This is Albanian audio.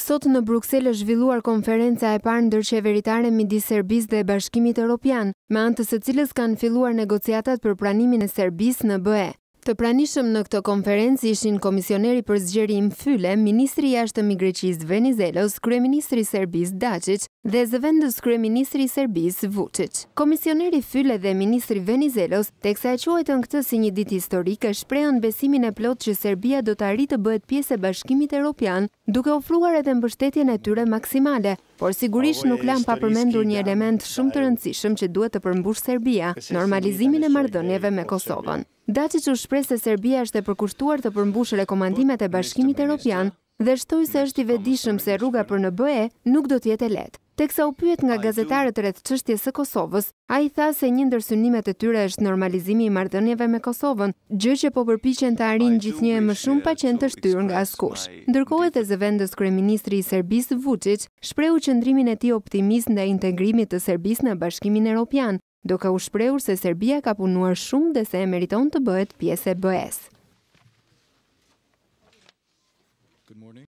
Sot në Bruxelles është zhvilluar konferenca e parë ndërqeveritare midis Serbisë dhe Bashkimit Evropian, me anë të së cilës kanë filluar negociatat për pranimin e Serbisë në BE të pranishëm në këtë konferencë ishin komisioneri për zgjerim Fyle, ministri jashtëm i Greqisë Venizelos, kryeministri serbis Dačić dhe zëvendës kryeministri serbis Vučić. Komisioneri Fyle dhe ministri Venizelos, teksa e në këtë si një ditë historike, prejën besimin e plot që Serbia do të arritë të bëhet pjesë e Bashkimit Evropian, duke ofruar edhe mbështetjen e tyre maksimale, por sigurisht nuk lan pa përmendur një element shumë të rëndësishëm që duhet të përmbush Serbia, normalizimin e marrëdhënieve me Kosovën. Daci që shpres se Serbia është e përkushtuar të përmbush rekomandimet e bashkimit e Europian dhe shtoj se është i vedishëm se rruga për në BE nuk do tjetë e letë. Tek sa u pyet nga gazetarët rreth qështje së Kosovës, a i tha se një ndërsynimet e tyre është normalizimi i mardënjeve me Kosovën, gjë që po përpichen të arin gjithë një e më shumë pa qenë të shtyrë nga askush. Ndërkohë e të zëvendës kreministri i Serbis Vucic, shpreu qëndrimin e ti optimist nda integrimit të Serbis në bashkimin e Europian, do ka u shprehur se Serbia ka punuar shumë dhe se e meriton të bëhet pjesë e BE-s.